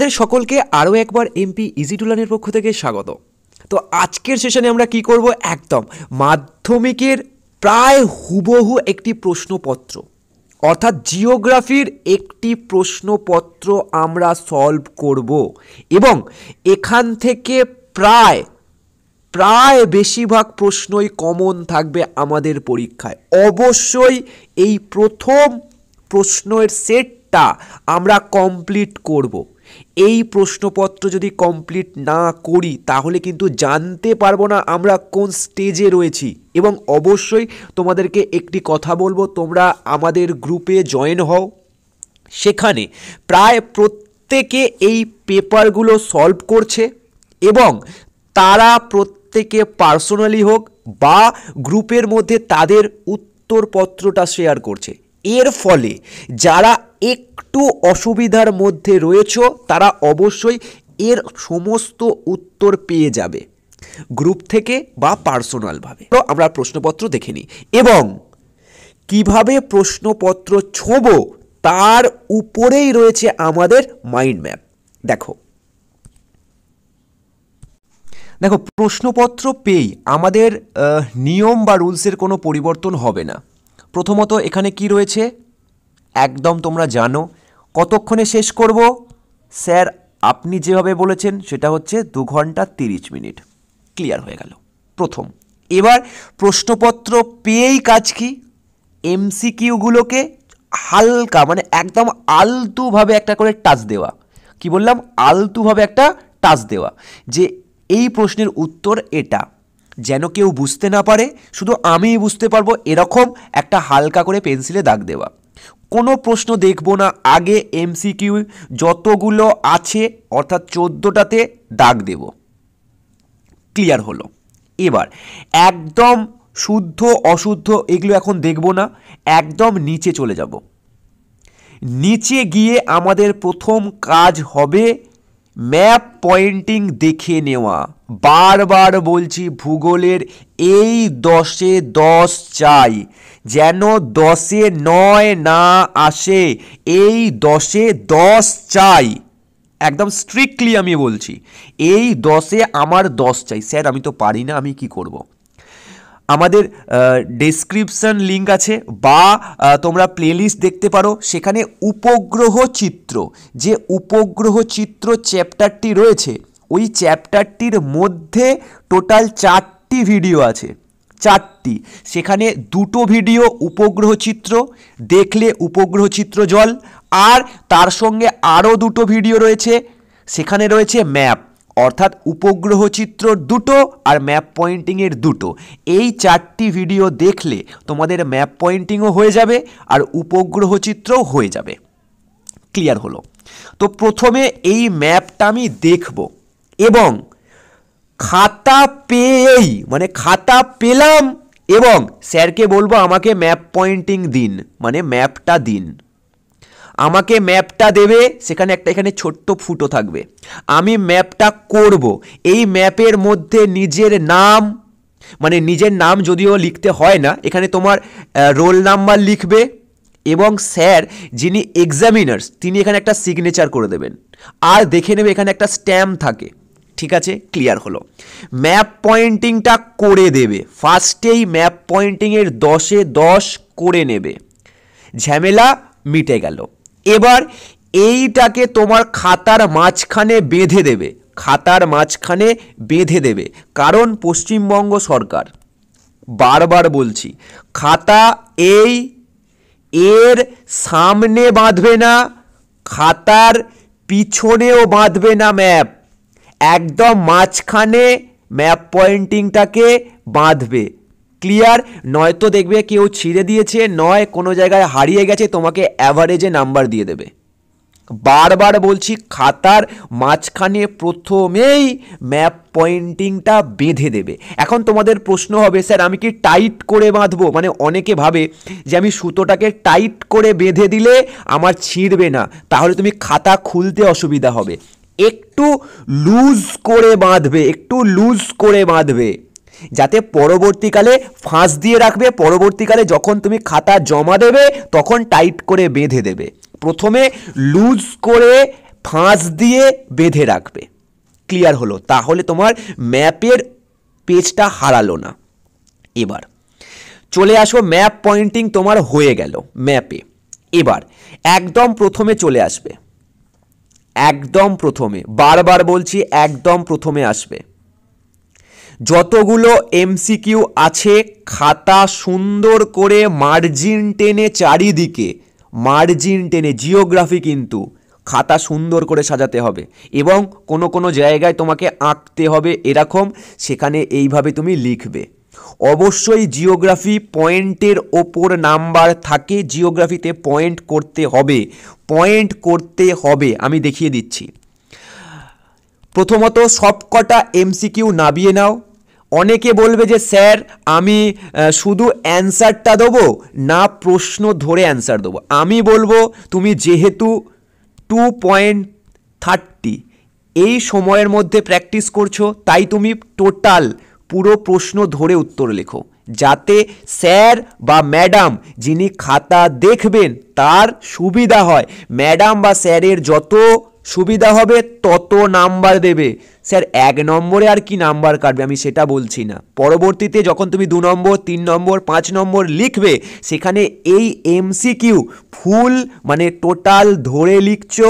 আপনাদের সকলকে আরও একবার এমপি ইজি টুলানের পক্ষ থেকে স্বাগত তো আজকের সেশনে আমরা কি করব একদম মাধ্যমিকের প্রায় হুবহু একটি প্রশ্নপত্র অর্থাৎ জিওগ্রাফির একটি প্রশ্নপত্র আমরা সলভ করব এবং এখান থেকে প্রায় প্রায় বেশিরভাগ প্রশ্নই কমন থাকবে আমাদের পরীক্ষায় অবশ্যই এই প্রথম প্রশ্নের সেটটা আমরা কমপ্লিট করব এই প্রশ্নপত্র যদি কমপ্লিট না করি তাহলে কিন্তু জানতে পারবো না আমরা কোন স্টেজে রয়েছি এবং অবশ্যই তোমাদেরকে একটি কথা বলবো তোমরা আমাদের গ্রুপে জয়েন হও সেখানে প্রায় প্রত্যেকে এই পেপারগুলো সলভ করছে এবং তারা প্রত্যেকে পার্সোনালি হোক বা গ্রুপের মধ্যে তাদের উত্তরপত্রটা শেয়ার করছে এর ফলে যারা একটু অসুবিধার মধ্যে রয়েছ তারা অবশ্যই এর সমস্ত উত্তর পেয়ে যাবে গ্রুপ থেকে বা পার্সোনালভাবে তো আমরা প্রশ্নপত্র দেখে নিই এবং কিভাবে প্রশ্নপত্র ছোব তার উপরেই রয়েছে আমাদের মাইন্ড ম্যাপ দেখো দেখো প্রশ্নপত্র পেয়েই আমাদের নিয়ম বা রুলসের কোনো পরিবর্তন হবে না প্রথমত এখানে কি রয়েছে একদম তোমরা জানো কতক্ষণে শেষ করব স্যার আপনি যেভাবে বলেছেন সেটা হচ্ছে দু ঘন্টা তিরিশ মিনিট ক্লিয়ার হয়ে গেল প্রথম এবার প্রশ্নপত্র পেয়েই কাজ কি এমসিকিউগুলোকে হালকা মানে একদম আলতুভাবে একটা করে টাচ দেওয়া কি বললাম আলতুভাবে একটা টাচ দেওয়া যে এই প্রশ্নের উত্তর এটা যেন কেউ বুঝতে না পারে শুধু আমিই বুঝতে পারবো এরকম একটা হালকা করে পেন্সিলে দাগ দেওয়া কোনো প্রশ্ন দেখব না আগে এমসিকিউ যতগুলো আছে অর্থাৎ চোদ্দোটাতে দাগ দেব ক্লিয়ার হলো এবার একদম শুদ্ধ অশুদ্ধ এগুলো এখন দেখব না একদম নিচে চলে যাব নিচে গিয়ে আমাদের প্রথম কাজ হবে ম্যাপ পয়েন্টিং দেখে নেওয়া বারবার বলছি ভূগোলের এই দশে দশ চাই যেন দশে নয় না আসে এই দশে দশ চাই একদম স্ট্রিক্টলি আমি বলছি এই দশে আমার দশ চাই স্যার আমি তো পারি না আমি কি করব। আমাদের ডেসক্রিপশান লিঙ্ক আছে বা তোমরা প্লেলিস্ট দেখতে পারো সেখানে উপগ্রহ চিত্র যে উপগ্রহ চিত্র চ্যাপ্টারটি রয়েছে ওই চ্যাপ্টারটির মধ্যে টোটাল চারটি ভিডিও আছে চারটি সেখানে দুটো ভিডিও উপগ্রহ চিত্র দেখলে উপগ্রহ চিত্র জল আর তার সঙ্গে আরও দুটো ভিডিও রয়েছে সেখানে রয়েছে ম্যাপ অর্থাৎ উপগ্রহ চিত্র দুটো আর ম্যাপ পয়েন্টিংয়ের দুটো এই চারটি ভিডিও দেখলে তোমাদের ম্যাপ পয়েন্টিংও হয়ে যাবে আর উপগ্রহ চিত্রও হয়ে যাবে ক্লিয়ার হলো তো প্রথমে এই ম্যাপটা আমি দেখব এবং খাতা পেয়েই মানে খাতা পেলাম এবং স্যারকে বলবো আমাকে ম্যাপ পয়েন্টিং দিন মানে ম্যাপটা দিন আমাকে ম্যাপটা দেবে সেখানে একটা এখানে ছোট্ট ফুটো থাকবে আমি ম্যাপটা করব এই ম্যাপের মধ্যে নিজের নাম মানে নিজের নাম যদিও লিখতে হয় না এখানে তোমার রোল নাম্বার লিখবে এবং স্যার যিনি এক্সামিনার্স তিনি এখানে একটা সিগনেচার করে দেবেন আর দেখে নেবে এখানে একটা স্ট্যাম্প থাকে ঠিক আছে ক্লিয়ার হলো ম্যাপ পয়েন্টিংটা করে দেবে ফার্স্টেই ম্যাপ পয়েন্টিংয়ের দশে দশ করে নেবে ঝামেলা মিটে গেল এবার এইটাকে তোমার খাতার মাঝখানে বেঁধে দেবে খাতার মাঝখানে বেঁধে দেবে কারণ পশ্চিমবঙ্গ সরকার বারবার বলছি খাতা এই এর সামনে বাঁধবে না খাতার পিছনেও বাঁধবে না ম্যাপ একদম মাঝখানে ম্যাপ পয়েন্টিংটাকে বাঁধবে ক্লিয়ার নয়তো দেখবে কেউ ছিঁড়ে দিয়েছে নয় কোনো জায়গায় হারিয়ে গেছে তোমাকে অ্যাভারেজে নাম্বার দিয়ে দেবে বারবার বলছি খাতার মাঝখানে প্রথমেই ম্যাপ পয়েন্টিংটা বেঁধে দেবে এখন তোমাদের প্রশ্ন হবে স্যার আমি কি টাইট করে বাঁধবো মানে অনেকে ভাবে যে আমি সুতোটাকে টাইট করে বেঁধে দিলে আমার ছিঁড়বে না তাহলে তুমি খাতা খুলতে অসুবিধা হবে একটু লুজ করে বাঁধবে একটু লুজ করে বাঁধবে যাতে পরবর্তীকালে ফাঁস দিয়ে রাখবে পরবর্তীকালে যখন তুমি খাতা জমা দেবে তখন টাইট করে বেঁধে দেবে প্রথমে লুজ করে ফাঁস দিয়ে বেঁধে রাখবে ক্লিয়ার হলো তাহলে তোমার ম্যাপের পেজটা হারালো না এবার চলে আসো ম্যাপ পয়েন্টিং তোমার হয়ে গেল ম্যাপে এবার একদম প্রথমে চলে আসবে একদম প্রথমে বারবার বলছি একদম প্রথমে আসবে যতগুলো এমসিকিউ আছে খাতা সুন্দর করে মার্জিন টেনে চারিদিকে মার্জিন টেনে জিওগ্রাফি কিন্তু খাতা সুন্দর করে সাজাতে হবে এবং কোনো কোনো জায়গায় তোমাকে আঁকতে হবে এরকম সেখানে এইভাবে তুমি লিখবে অবশ্যই জিওগ্রাফি পয়েন্টের ওপর নাম্বার থাকে জিওগ্রাফিতে পয়েন্ট করতে হবে পয়েন্ট করতে হবে আমি দেখিয়ে দিচ্ছি প্রথমত সবকটা এমসিকিউ নাবিয়ে নাও অনেকে বলবে যে স্যার আমি শুধু অ্যান্সারটা দেবো না প্রশ্ন ধরে অ্যান্সার দেবো আমি বলবো তুমি যেহেতু টু পয়েন্ট থার্টি এই সময়ের মধ্যে প্র্যাকটিস করছো তাই তুমি টোটাল পুরো প্রশ্ন ধরে উত্তর লেখো যাতে স্যার বা ম্যাডাম যিনি খাতা দেখবেন তার সুবিধা হয় ম্যাডাম বা স্যারের যত সুবিধা হবে তত নাম্বার দেবে স্যার এক নম্বরে আর কি নাম্বার কাটবে আমি সেটা বলছি না পরবর্তীতে যখন তুমি দু নম্বর তিন নম্বর পাঁচ নম্বর লিখবে সেখানে এই এমসিকিউ ফুল মানে টোটাল ধরে লিখছো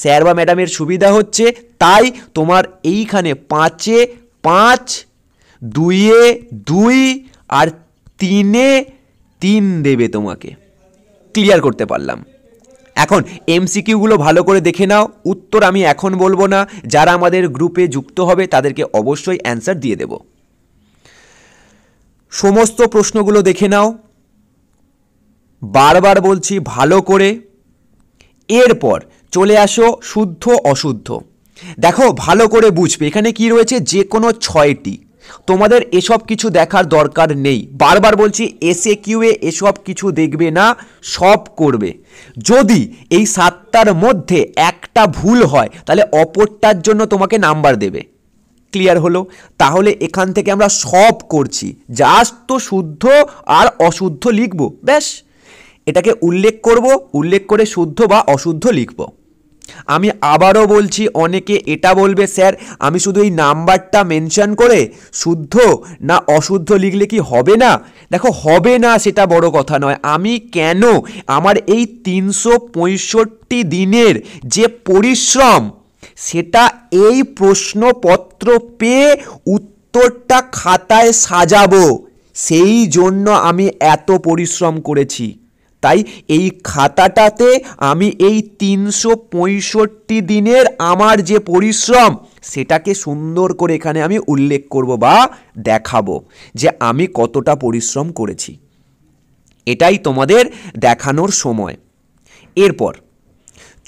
স্যার বা ম্যাডামের সুবিধা হচ্ছে তাই তোমার এইখানে পাঁচে পাঁচ দুইয়ে দুই আর তিনে তিন দেবে তোমাকে ক্লিয়ার করতে পারলাম এখন এমসিকিউগুলো ভালো করে দেখে নাও উত্তর আমি এখন বলবো না যারা আমাদের গ্রুপে যুক্ত হবে তাদেরকে অবশ্যই অ্যান্সার দিয়ে দেব সমস্ত প্রশ্নগুলো দেখে নাও বারবার বলছি ভালো করে এরপর চলে আসো শুদ্ধ অশুদ্ধ দেখো ভালো করে বুঝবে এখানে কি রয়েছে যে কোনো ছয়টি তোমাদের এসব কিছু দেখার দরকার নেই বারবার বলছি এসে কিউয়ে এসব কিছু দেখবে না সব করবে যদি এই সাতটার মধ্যে একটা ভুল হয় তাহলে অপরটার জন্য তোমাকে নাম্বার দেবে ক্লিয়ার হলো তাহলে এখান থেকে আমরা সব করছি জাস্ট তো শুদ্ধ আর অশুদ্ধ লিখব ব্যাস এটাকে উল্লেখ করব উল্লেখ করে শুদ্ধ বা অশুদ্ধ লিখব আমি আবারও বলছি অনেকে এটা বলবে স্যার আমি শুধু এই নাম্বারটা মেনশন করে শুদ্ধ না অশুদ্ধ লিখলে কি হবে না দেখো হবে না সেটা বড় কথা নয় আমি কেন আমার এই তিনশো পঁয়ষট্টি দিনের যে পরিশ্রম সেটা এই প্রশ্নপত্র পেয়ে উত্তরটা খাতায় সাজাবো সেই জন্য আমি এত পরিশ্রম করেছি তাই এই খাতাটাতে আমি এই তিনশো পঁয়ষট্টি দিনের আমার যে পরিশ্রম সেটাকে সুন্দর করে এখানে আমি উল্লেখ করব বা দেখাবো যে আমি কতটা পরিশ্রম করেছি এটাই তোমাদের দেখানোর সময় এরপর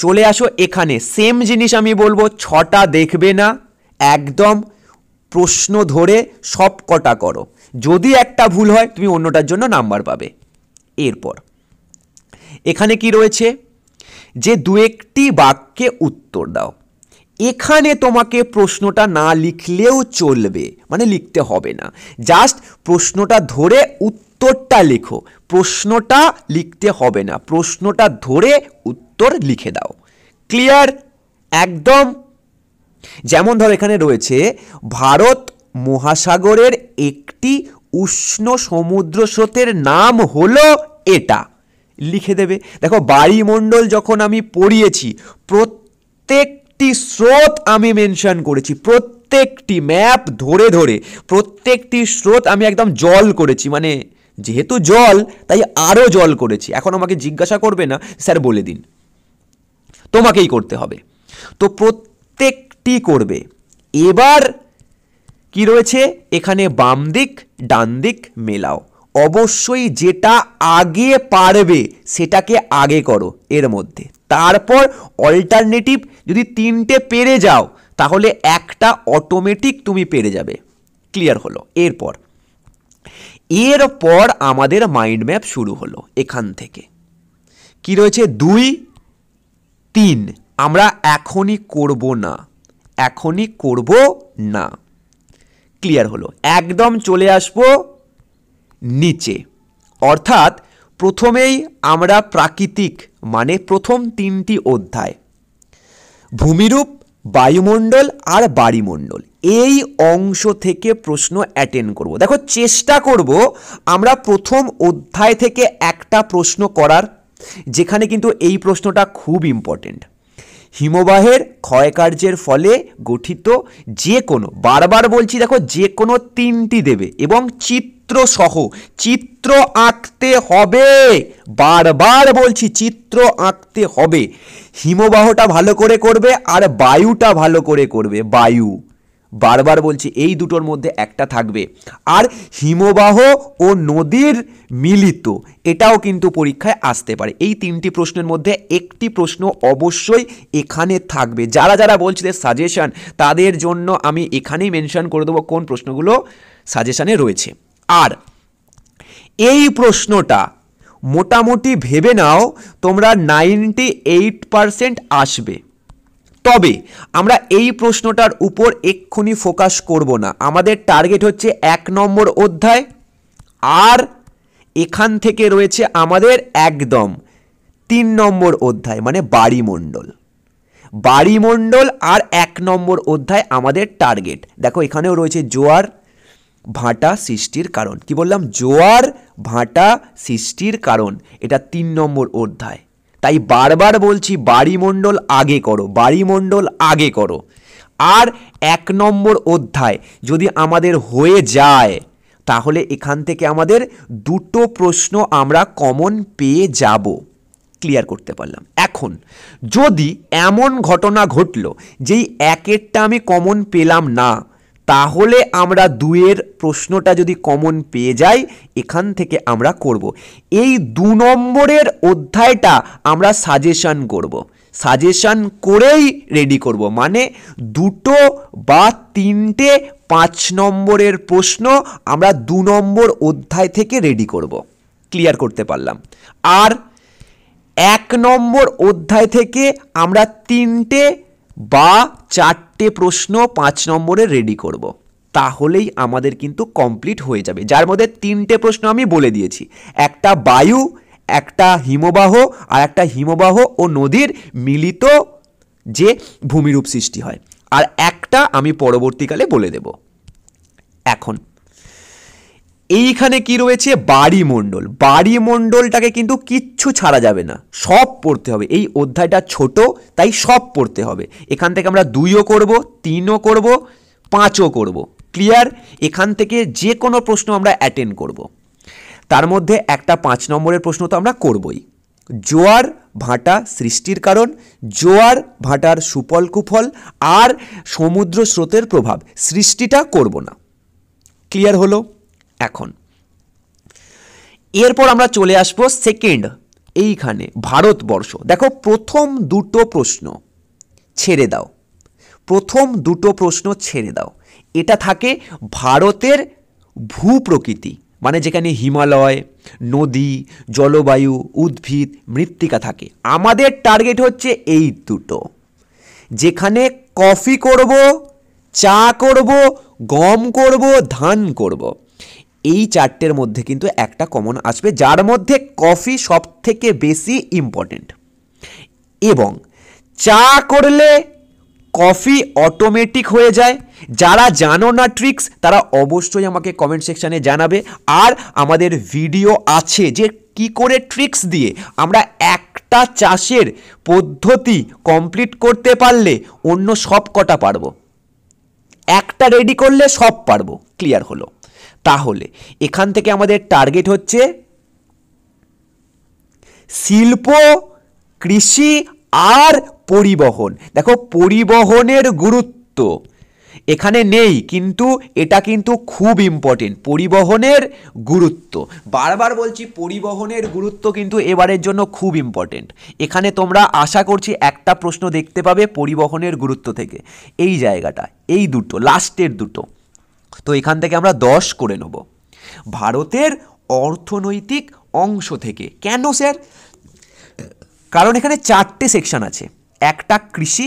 চলে আসো এখানে সেম জিনিস আমি বলবো ছটা দেখবে না একদম প্রশ্ন ধরে সব কটা করো যদি একটা ভুল হয় তুমি অন্যটার জন্য নাম্বার পাবে এরপর এখানে কি রয়েছে যে দু একটি বাক্যে উত্তর দাও এখানে তোমাকে প্রশ্নটা না লিখলেও চলবে মানে লিখতে হবে না জাস্ট প্রশ্নটা ধরে উত্তরটা লেখো প্রশ্নটা লিখতে হবে না প্রশ্নটা ধরে উত্তর লিখে দাও ক্লিয়ার একদম যেমন ধর এখানে রয়েছে ভারত মহাসাগরের একটি উষ্ণ সমুদ্র স্রোতের নাম হলো এটা লিখে দেবে দেখো বাড়িমণ্ডল যখন আমি পড়িয়েছি প্রত্যেকটি স্রোত আমি মেনশন করেছি প্রত্যেকটি ম্যাপ ধরে ধরে প্রত্যেকটি স্রোত আমি একদম জল করেছি মানে যেহেতু জল তাই আরও জল করেছি এখন আমাকে জিজ্ঞাসা করবে না স্যার বলে দিন তোমাকেই করতে হবে তো প্রত্যেকটি করবে এবার কি রয়েছে এখানে বাম দিক ডান দিক মেলাও অবশ্যই যেটা আগে পারবে সেটাকে আগে করো এর মধ্যে তারপর অল্টারনেটিভ যদি তিনটে পেরে যাও তাহলে একটা অটোমেটিক তুমি পেরে যাবে ক্লিয়ার হলো এরপর এরপর আমাদের মাইন্ড ম্যাপ শুরু হলো এখান থেকে কি রয়েছে দুই তিন আমরা এখনই করব না এখনই করব না ক্লিয়ার হলো একদম চলে আসবো নিচে অর্থাৎ প্রথমেই আমরা প্রাকৃতিক মানে প্রথম তিনটি অধ্যায় ভূমিরূপ বায়ুমণ্ডল আর বাড়িমণ্ডল এই অংশ থেকে প্রশ্ন অ্যাটেন্ড করব দেখো চেষ্টা করব আমরা প্রথম অধ্যায় থেকে একটা প্রশ্ন করার যেখানে কিন্তু এই প্রশ্নটা খুব ইম্পর্টেন্ট হিমবাহের ক্ষয়কার্যের ফলে গঠিত যে কোনো বারবার বলছি দেখো যে কোনো তিনটি দেবে এবং চিত্র সহ চিত্র আঁকতে হবে বারবার বলছি চিত্র আঁকতে হবে হিমবাহটা ভালো করে করবে আর বায়ুটা ভালো করে করবে বায়ু বারবার বলছি এই দুটোর মধ্যে একটা থাকবে আর হিমবাহ ও নদীর মিলিত এটাও কিন্তু পরীক্ষায় আসতে পারে এই তিনটি প্রশ্নের মধ্যে একটি প্রশ্ন অবশ্যই এখানে থাকবে যারা যারা বলছে সাজেশান তাদের জন্য আমি এখানেই মেনশন করে দেবো কোন প্রশ্নগুলো সাজেশানে রয়েছে আর এই প্রশ্নটা মোটামুটি ভেবে নাও তোমরা নাইনটি এইট পারসেন্ট আসবে তবে আমরা এই প্রশ্নটার উপর এক্ষুনি ফোকাস করব না আমাদের টার্গেট হচ্ছে এক নম্বর অধ্যায় আর এখান থেকে রয়েছে আমাদের একদম তিন নম্বর অধ্যায় মানে বাড়িমণ্ডল বাড়িমণ্ডল আর এক নম্বর অধ্যায় আমাদের টার্গেট দেখো এখানেও রয়েছে জোয়ার ভাঁটা সৃষ্টির কারণ কি বললাম জোয়ার ভাঁটা সৃষ্টির কারণ এটা তিন নম্বর অধ্যায় তাই বারবার বলছি বাড়িমণ্ডল আগে করো বাড়িমণ্ডল আগে করো আর এক নম্বর অধ্যায় যদি আমাদের হয়ে যায় তাহলে এখান থেকে আমাদের দুটো প্রশ্ন আমরা কমন পেয়ে যাব ক্লিয়ার করতে পারলাম এখন যদি এমন ঘটনা ঘটল যেই একেরটা আমি কমন পেলাম না তাহলে আমরা দুয়ের প্রশ্নটা যদি কমন পেয়ে যাই এখান থেকে আমরা করব। এই দু নম্বরের অধ্যায়টা আমরা সাজেশান করব। সাজেশান করেই রেডি করব মানে দুটো বা তিনটে পাঁচ নম্বরের প্রশ্ন আমরা দু নম্বর অধ্যায় থেকে রেডি করব। ক্লিয়ার করতে পারলাম আর এক নম্বর অধ্যায় থেকে আমরা তিনটে বা চারটে চারটে প্রশ্ন পাঁচ নম্বরে রেডি করব। তাহলেই আমাদের কিন্তু কমপ্লিট হয়ে যাবে যার মধ্যে তিনটে প্রশ্ন আমি বলে দিয়েছি একটা বায়ু একটা হিমবাহ আর একটা হিমবাহ ও নদীর মিলিত যে ভূমিরূপ সৃষ্টি হয় আর একটা আমি পরবর্তীকালে বলে দেব এখন এইখানে কি রয়েছে বাড়ি মণ্ডলটাকে কিন্তু কিচ্ছু ছাড়া যাবে না সব পড়তে হবে এই অধ্যায়টা ছোট তাই সব পড়তে হবে এখান থেকে আমরা দুইও করব তিনও করব পাঁচও করব ক্লিয়ার এখান থেকে যে কোনো প্রশ্ন আমরা অ্যাটেন্ড করব তার মধ্যে একটা পাঁচ নম্বরের প্রশ্ন তো আমরা করবই জোয়ার ভাটা সৃষ্টির কারণ জোয়ার ভাটার সুফল কুফল আর সমুদ্র স্রোতের প্রভাব সৃষ্টিটা করব না ক্লিয়ার হলো এখন এরপর আমরা চলে আসবো সেকেন্ড এইখানে ভারতবর্ষ দেখো প্রথম দুটো প্রশ্ন ছেড়ে দাও প্রথম দুটো প্রশ্ন ছেড়ে দাও এটা থাকে ভারতের ভূপ্রকৃতি মানে যেখানে হিমালয় নদী জলবায়ু উদ্ভিদ মৃত্তিকা থাকে আমাদের টার্গেট হচ্ছে এই দুটো যেখানে কফি করব চা করব গম করব ধান করব এই চারটের মধ্যে কিন্তু একটা কমন আসবে যার মধ্যে কফি সব থেকে বেশি ইম্পর্টেন্ট এবং চা করলে কফি অটোমেটিক হয়ে যায় যারা জানো না ট্রিক্স তারা অবশ্যই আমাকে কমেন্ট সেকশানে জানাবে আর আমাদের ভিডিও আছে যে কি করে ট্রিক্স দিয়ে আমরা একটা চাষের পদ্ধতি কমপ্লিট করতে পারলে অন্য সব কটা পারবো একটা রেডি করলে সব পারবো ক্লিয়ার হলো তাহলে এখান থেকে আমাদের টার্গেট হচ্ছে শিল্প কৃষি আর পরিবহন দেখো পরিবহনের গুরুত্ব এখানে নেই কিন্তু এটা কিন্তু খুব ইম্পর্টেন্ট পরিবহনের গুরুত্ব বারবার বলছি পরিবহনের গুরুত্ব কিন্তু এবারের জন্য খুব ইম্পর্টেন্ট এখানে তোমরা আশা করছি একটা প্রশ্ন দেখতে পাবে পরিবহনের গুরুত্ব থেকে এই জায়গাটা এই দুটো লাস্টের দুটো তো এখান থেকে আমরা দশ করে নেব ভারতের অর্থনৈতিক অংশ থেকে কেন স্যার কারণ এখানে চারটে সেকশন আছে একটা কৃষি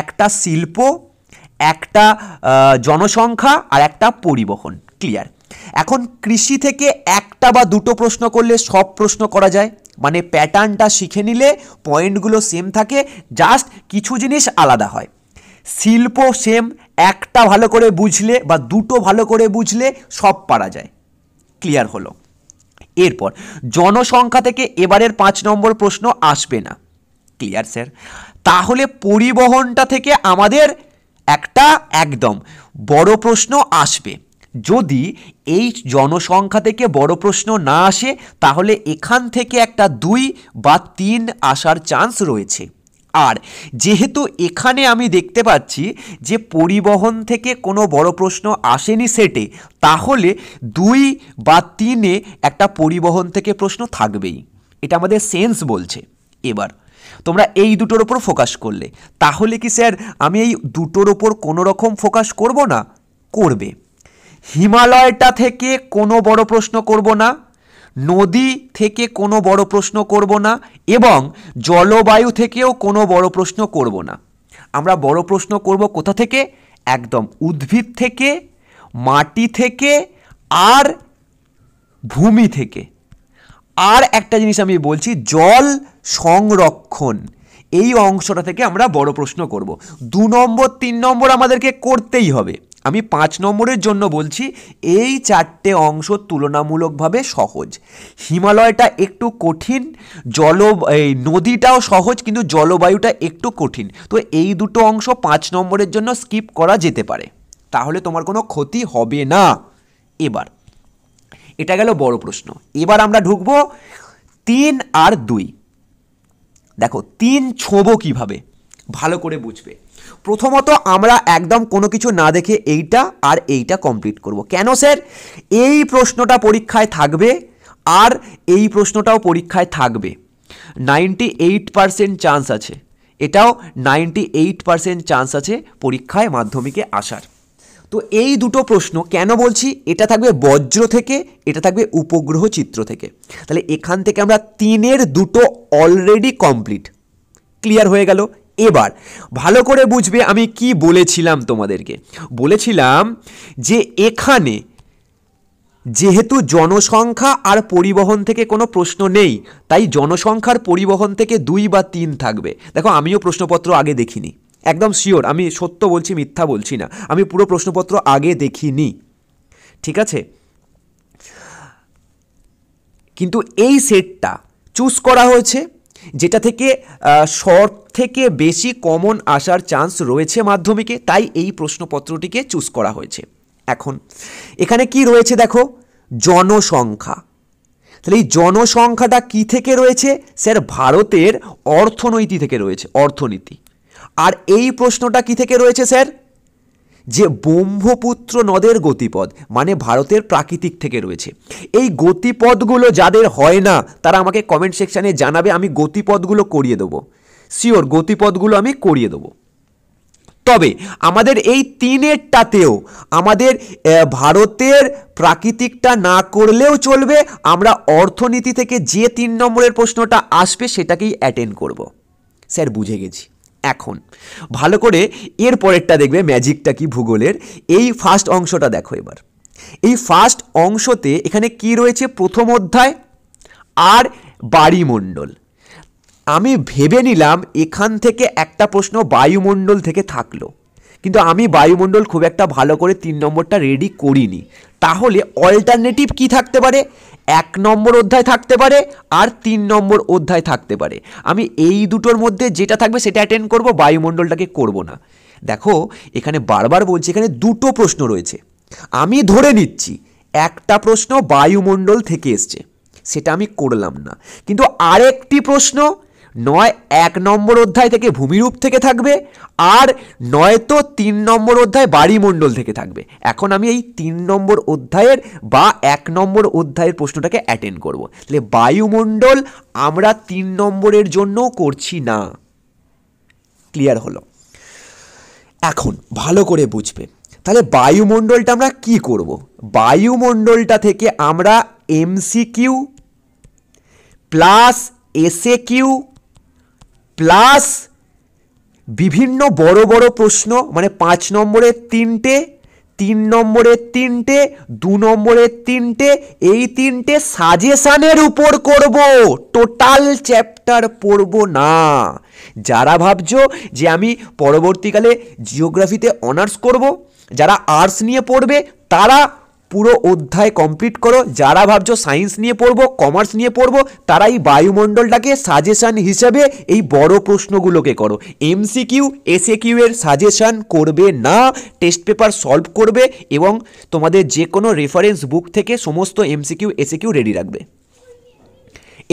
একটা শিল্প একটা জনসংখ্যা আর একটা পরিবহন ক্লিয়ার এখন কৃষি থেকে একটা বা দুটো প্রশ্ন করলে সব প্রশ্ন করা যায় মানে প্যাটার্নটা শিখে নিলে পয়েন্টগুলো সেম থাকে জাস্ট কিছু জিনিস আলাদা হয় শিল্প সেম একটা ভালো করে বুঝলে বা দুটো ভালো করে বুঝলে সব পারা যায় ক্লিয়ার হলো এরপর জনসংখ্যা থেকে এবারের পাঁচ নম্বর প্রশ্ন আসবে না ক্লিয়ার স্যার তাহলে পরিবহনটা থেকে আমাদের একটা একদম বড় প্রশ্ন আসবে যদি এই জনসংখ্যা থেকে বড় প্রশ্ন না আসে তাহলে এখান থেকে একটা দুই বা তিন আসার চান্স রয়েছে আর যেহেতু এখানে আমি দেখতে পাচ্ছি যে পরিবহন থেকে কোনো বড় প্রশ্ন আসেনি সেটে তাহলে দুই বা তিনে একটা পরিবহন থেকে প্রশ্ন থাকবেই এটা আমাদের সেন্স বলছে এবার তোমরা এই দুটোর ওপর ফোকাস করলে তাহলে কি স্যার আমি এই দুটোর ওপর কোনো রকম ফোকাস করব না করবে হিমালয়টা থেকে কোনো বড় প্রশ্ন করব না নদী থেকে কোনো বড় প্রশ্ন করব না এবং জলবায়ু থেকেও কোনো বড় প্রশ্ন করব না আমরা বড় প্রশ্ন করব কোথা থেকে একদম উদ্ভিদ থেকে মাটি থেকে আর ভূমি থেকে আর একটা জিনিস আমি বলছি জল সংরক্ষণ এই অংশটা থেকে আমরা বড় প্রশ্ন করব দু নম্বর তিন নম্বর আমাদেরকে করতেই হবে আমি পাঁচ নম্বরের জন্য বলছি এই চারটে অংশ তুলনামূলকভাবে সহজ হিমালয়টা একটু কঠিন জল এই নদীটাও সহজ কিন্তু জলবায়ুটা একটু কঠিন তো এই দুটো অংশ পাঁচ নম্বরের জন্য স্কিপ করা যেতে পারে তাহলে তোমার কোনো ক্ষতি হবে না এবার এটা গেল বড় প্রশ্ন এবার আমরা ঢুকবো তিন আর দুই দেখো তিন ছোবো কিভাবে ভালো করে বুঝবে প্রথমত আমরা একদম কোনো কিছু না দেখে এইটা আর এইটা কমপ্লিট করব কেন স্যার এই প্রশ্নটা পরীক্ষায় থাকবে আর এই প্রশ্নটাও পরীক্ষায় থাকবে নাইনটি এইট পারসেন্ট চান্স আছে এটাও নাইনটি এইট পারসেন্ট চান্স আছে পরীক্ষায় মাধ্যমিকে আসার তো এই দুটো প্রশ্ন কেন বলছি এটা থাকবে বজ্র থেকে এটা থাকবে উপগ্রহ চিত্র থেকে তাহলে এখান থেকে আমরা তিনের দুটো অলরেডি কমপ্লিট ক্লিয়ার হয়ে গেল এবার ভালো করে বুঝবে আমি কি বলেছিলাম তোমাদেরকে বলেছিলাম যে এখানে যেহেতু জনসংখ্যা আর পরিবহন থেকে কোনো প্রশ্ন নেই তাই জনসংখ্যার পরিবহন থেকে দুই বা তিন থাকবে দেখো আমিও প্রশ্নপত্র আগে দেখিনি একদম শিওর আমি সত্য বলছি মিথ্যা বলছি না আমি পুরো প্রশ্নপত্র আগে দেখিনি ঠিক আছে কিন্তু এই সেটটা চুজ করা হয়েছে যেটা থেকে শর্ত থেকে বেশি কমন আসার চান্স রয়েছে মাধ্যমিকে তাই এই প্রশ্নপত্রটিকে চুজ করা হয়েছে এখন এখানে কি রয়েছে দেখো জনসংখ্যা তাহলে এই জনসংখ্যাটা কী থেকে রয়েছে স্যার ভারতের অর্থনৈতি থেকে রয়েছে অর্থনীতি আর এই প্রশ্নটা কি থেকে রয়েছে স্যার যে ব্রহ্মপুত্র নদের গতিপথ মানে ভারতের প্রাকৃতিক থেকে রয়েছে এই গতিপথগুলো যাদের হয় না তারা আমাকে কমেন্ট সেকশানে জানাবে আমি গতিপথগুলো করিয়ে দেবো শিওর গতিপথগুলো আমি করিয়ে দেবো তবে আমাদের এই তিনেরটাতেও আমাদের ভারতের প্রাকৃতিকটা না করলেও চলবে আমরা অর্থনীতি থেকে যে তিন নম্বরের প্রশ্নটা আসবে সেটাকেই অ্যাটেন্ড করব। স্যার বুঝে গেছি এখন ভালো করে এর পরেরটা দেখবে ম্যাজিকটা কি ভূগোলের এই ফার্স্ট অংশটা দেখো এবার এই ফার্স্ট অংশতে এখানে কি রয়েছে প্রথম অধ্যায় আর বাড়িমণ্ডল আমি ভেবে নিলাম এখান থেকে একটা প্রশ্ন বায়ুমণ্ডল থেকে থাকলো কিন্তু আমি বায়ুমণ্ডল খুব একটা ভালো করে তিন নম্বরটা রেডি করিনি তাহলে অল্টারনেটিভ কি থাকতে পারে এক নম্বর অধ্যায় থাকতে পারে আর তিন নম্বর অধ্যায় থাকতে পারে আমি এই দুটোর মধ্যে যেটা থাকবে সেটা অ্যাটেন্ড করব বায়ুমণ্ডলটাকে করব না দেখো এখানে বারবার বলছি এখানে দুটো প্রশ্ন রয়েছে আমি ধরে নিচ্ছি একটা প্রশ্ন বায়ুমণ্ডল থেকে এসছে সেটা আমি করলাম না কিন্তু আরেকটি প্রশ্ন নয় এক নম্বর অধ্যায় থেকে ভূমিরূপ থেকে থাকবে আর নয়তো তিন নম্বর অধ্যায় বাড়িমণ্ডল থেকে থাকবে এখন আমি এই তিন নম্বর অধ্যায়ের বা এক নম্বর অধ্যায়ের প্রশ্নটাকে অ্যাটেন্ড করব তাহলে বায়ুমণ্ডল আমরা তিন নম্বরের জন্য করছি না ক্লিয়ার হলো এখন ভালো করে বুঝবে তাহলে বায়ুমণ্ডলটা আমরা কি করব বায়ুমণ্ডলটা থেকে আমরা কিউ প্লাস এসে কিউ প্লাস বিভিন্ন বড় বড় প্রশ্ন মানে পাঁচ নম্বরের তিনটে তিন নম্বরের তিনটে দু নম্বরের তিনটে এই তিনটে সাজেশানের উপর করব টোটাল চ্যাপ্টার পড়ব না যারা ভাবছ যে আমি পরবর্তীকালে জিওগ্রাফিতে অনার্স করব যারা আর্টস নিয়ে পড়বে তারা পুরো অধ্যায় কমপ্লিট করো যারা ভাবছো সায়েন্স নিয়ে পড়বো কমার্স নিয়ে পড়বো তারা এই বায়ুমণ্ডলটাকে সাজেশান হিসেবে এই বড় প্রশ্নগুলোকে করো এমসি কিউ এসএ কিউয়ের এর সাজেশান করবে না টেস্ট পেপার সলভ করবে এবং তোমাদের যে কোনো রেফারেন্স বুক থেকে সমস্ত MC Q SA Q ready রাখবে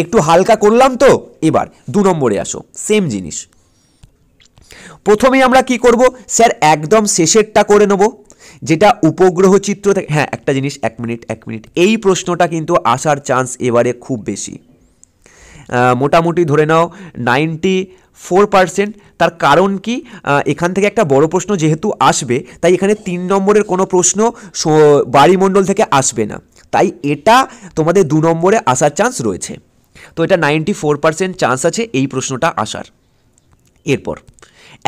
একটু হালকা করলাম তো এবার দু নম্বরে আসো সেম জিনিস প্রথমে আমরা কি করব স্যার একদম শেষেরটা করে নেবো যেটা উপগ্রহ চিত্র থেকে হ্যাঁ একটা জিনিস এক মিনিট এক মিনিট এই প্রশ্নটা কিন্তু আসার চান্স এবারে খুব বেশি মোটামুটি ধরে নাও নাইনটি ফোর পার্সেন্ট তার কারণ কি এখান থেকে একটা বড় প্রশ্ন যেহেতু আসবে তাই এখানে তিন নম্বরের কোনো প্রশ্ন বাড়িমণ্ডল থেকে আসবে না তাই এটা তোমাদের দু নম্বরে আসার চান্স রয়েছে তো এটা নাইনটি ফোর পার্সেন্ট চান্স আছে এই প্রশ্নটা আসার এরপর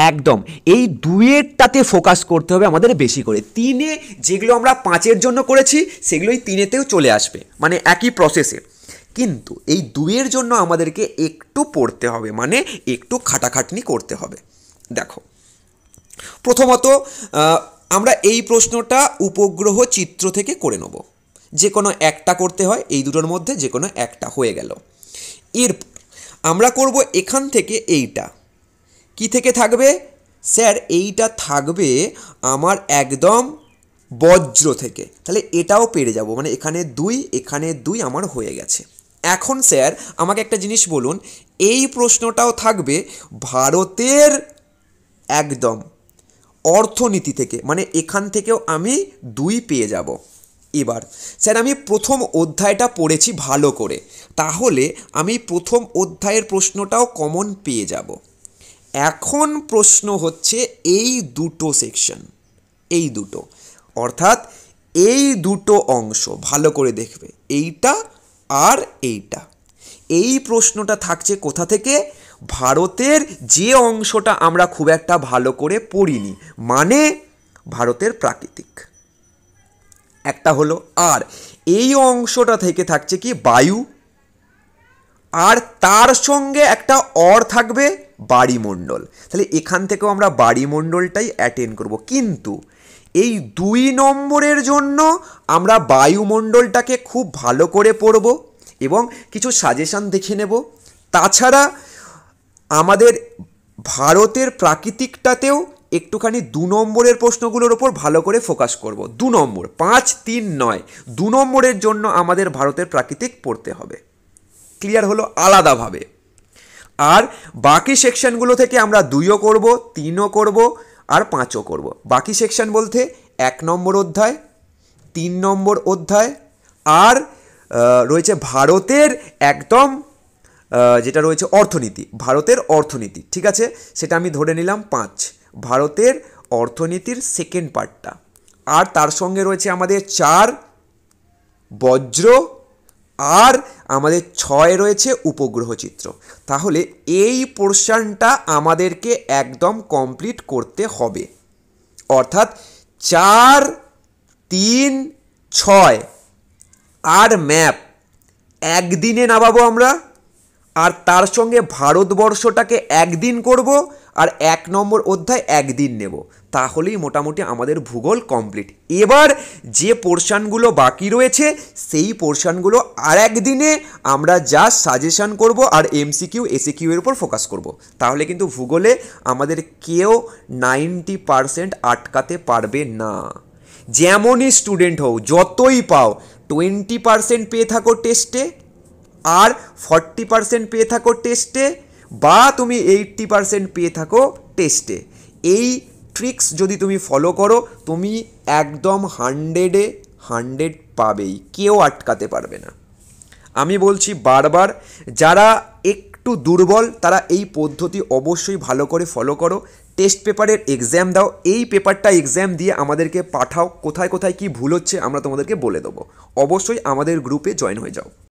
একদম এই দুয়েরটাতে ফোকাস করতে হবে আমাদের বেশি করে তিনে যেগুলো আমরা পাঁচের জন্য করেছি সেগুলোই তিনেতেও চলে আসবে মানে একই প্রসেসে কিন্তু এই দুয়ের জন্য আমাদেরকে একটু পড়তে হবে মানে একটু খাটাখাটনি করতে হবে দেখো প্রথমত আমরা এই প্রশ্নটা উপগ্রহ চিত্র থেকে করে নেব যে কোনো একটা করতে হয় এই দুটোর মধ্যে যে কোনো একটা হয়ে গেল এর আমরা করব এখান থেকে এইটা কি থেকে থাকবে স্যার এইটা থাকবে আমার একদম বজ্র থেকে তাহলে এটাও পেরে যাব মানে এখানে দুই এখানে দুই আমার হয়ে গেছে এখন স্যার আমাকে একটা জিনিস বলুন এই প্রশ্নটাও থাকবে ভারতের একদম অর্থনীতি থেকে মানে এখান থেকেও আমি দুই পেয়ে যাব এবার স্যার আমি প্রথম অধ্যায়টা পড়েছি ভালো করে তাহলে আমি প্রথম অধ্যায়ের প্রশ্নটাও কমন পেয়ে যাব এখন প্রশ্ন হচ্ছে এই দুটো সেকশন এই দুটো অর্থাৎ এই দুটো অংশ ভালো করে দেখবে এইটা আর এইটা এই প্রশ্নটা থাকছে কোথা থেকে ভারতের যে অংশটা আমরা খুব একটা ভালো করে পড়িনি মানে ভারতের প্রাকৃতিক একটা হলো আর এই অংশটা থেকে থাকছে কি বায়ু আর তার সঙ্গে একটা অর থাকবে বাড়িমণ্ডল তাহলে এখান থেকেও আমরা বাড়িমণ্ডলটাই অ্যাটেন্ড করব কিন্তু এই দুই নম্বরের জন্য আমরা বায়ুমণ্ডলটাকে খুব ভালো করে পড়ব এবং কিছু সাজেশান দেখে নেব তাছাড়া আমাদের ভারতের প্রাকৃতিকটাতেও একটুখানি দু নম্বরের প্রশ্নগুলোর ওপর ভালো করে ফোকাস করব দু নম্বর পাঁচ তিন নয় দু নম্বরের জন্য আমাদের ভারতের প্রাকৃতিক পড়তে হবে ক্লিয়ার হলো আলাদাভাবে আর বাকি সেকশনগুলো থেকে আমরা দুইও করব তিনও করব আর পাঁচও করব বাকি সেকশন বলতে এক নম্বর অধ্যায় তিন নম্বর অধ্যায় আর রয়েছে ভারতের একদম যেটা রয়েছে অর্থনীতি ভারতের অর্থনীতি ঠিক আছে সেটা আমি ধরে নিলাম পাঁচ ভারতের অর্থনীতির সেকেন্ড পার্টটা আর তার সঙ্গে রয়েছে আমাদের চার বজ্র আর আমাদের ছয় রয়েছে উপগ্রহ চিত্র তাহলে এই পোর্শনটা আমাদেরকে একদম কমপ্লিট করতে হবে অর্থাৎ চার তিন ছয় আর ম্যাপ একদিনে নামাবো আমরা আর তার সঙ্গে ভারতবর্ষটাকে একদিন করব আর এক নম্বর অধ্যায় একদিন নেব তাহলেই মোটামুটি আমাদের ভূগোল কমপ্লিট এবার যে পোর্শানগুলো বাকি রয়েছে সেই পোর্শানগুলো আর একদিনে আমরা যা সাজেশান করব আর এমসিকিউ এসিকিউ এর উপর ফোকাস করব তাহলে কিন্তু ভূগোলে আমাদের কেউ নাইনটি পারসেন্ট আটকাতে পারবে না যেমনই স্টুডেন্ট হও যতই পাও টোয়েন্টি পার্সেন্ট পেয়ে থাকো টেস্টে আর ফর্টি পার্সেন্ট পেয়ে থাকো টেস্টে বা তুমি এইট্টি পারসেন্ট পেয়ে থাকো টেস্টে এই ট্রিক্স যদি তুমি ফলো করো তুমি একদম হান্ড্রেডে হান্ড্রেড পাবেই কেউ আটকাতে পারবে না আমি বলছি বারবার যারা একটু দুর্বল তারা এই পদ্ধতি অবশ্যই ভালো করে ফলো করো টেস্ট পেপারের এক্সাম দাও এই পেপারটা এক্সাম দিয়ে আমাদেরকে পাঠাও কোথায় কোথায় কি ভুল হচ্ছে আমরা তোমাদেরকে বলে দেবো অবশ্যই আমাদের গ্রুপে জয়েন হয়ে যাও